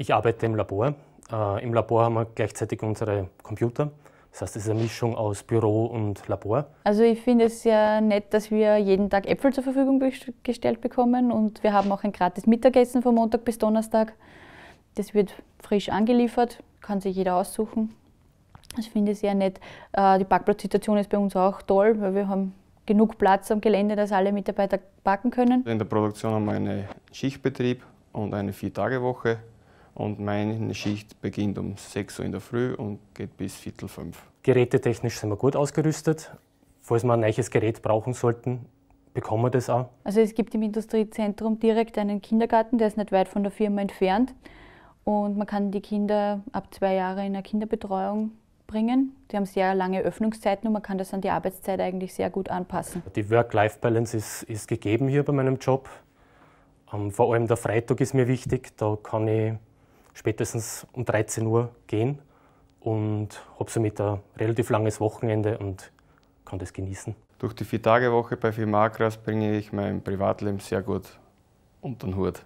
Ich arbeite im Labor. Äh, Im Labor haben wir gleichzeitig unsere Computer. Das heißt, es ist eine Mischung aus Büro und Labor. Also ich finde es sehr nett, dass wir jeden Tag Äpfel zur Verfügung gestellt bekommen und wir haben auch ein gratis Mittagessen von Montag bis Donnerstag. Das wird frisch angeliefert, kann sich jeder aussuchen. Das finde ich sehr nett. Äh, die Parkplatzsituation ist bei uns auch toll, weil wir haben genug Platz am Gelände, dass alle Mitarbeiter parken können. In der Produktion haben wir einen Schichtbetrieb und eine Viertagewoche. woche und meine Schicht beginnt um 6 Uhr in der Früh und geht bis Viertel fünf. Gerätetechnisch sind wir gut ausgerüstet. Falls wir ein neues Gerät brauchen sollten, bekommen wir das auch. Also es gibt im Industriezentrum direkt einen Kindergarten, der ist nicht weit von der Firma entfernt. Und man kann die Kinder ab zwei Jahren in eine Kinderbetreuung bringen. Die haben sehr lange Öffnungszeiten und man kann das an die Arbeitszeit eigentlich sehr gut anpassen. Die Work-Life-Balance ist, ist gegeben hier bei meinem Job. Ähm, vor allem der Freitag ist mir wichtig. Da kann ich spätestens um 13 Uhr gehen und habe somit ein relativ langes Wochenende und kann das genießen. Durch die Vier-Tage-Woche bei Firmakras bringe ich mein Privatleben sehr gut unter den Hut.